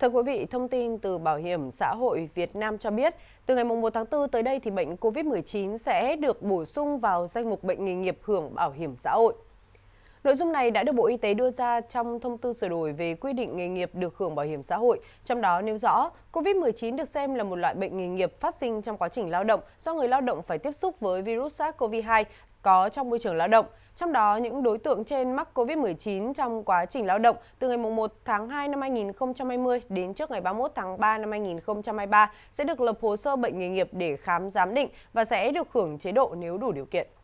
Thưa quý vị, thông tin từ Bảo hiểm xã hội Việt Nam cho biết, từ ngày 1 tháng 4 tới đây thì bệnh COVID-19 sẽ được bổ sung vào danh mục bệnh nghề nghiệp hưởng bảo hiểm xã hội. Nội dung này đã được Bộ Y tế đưa ra trong thông tư sửa đổi về quy định nghề nghiệp được hưởng bảo hiểm xã hội, trong đó nêu rõ COVID-19 được xem là một loại bệnh nghề nghiệp phát sinh trong quá trình lao động do người lao động phải tiếp xúc với virus SARS-CoV-2 có trong môi trường lao động. Trong đó, những đối tượng trên mắc COVID-19 trong quá trình lao động từ ngày 1 tháng 2 năm 2020 đến trước ngày 31 tháng 3 năm 2023 sẽ được lập hồ sơ bệnh nghề nghiệp để khám giám định và sẽ được hưởng chế độ nếu đủ điều kiện.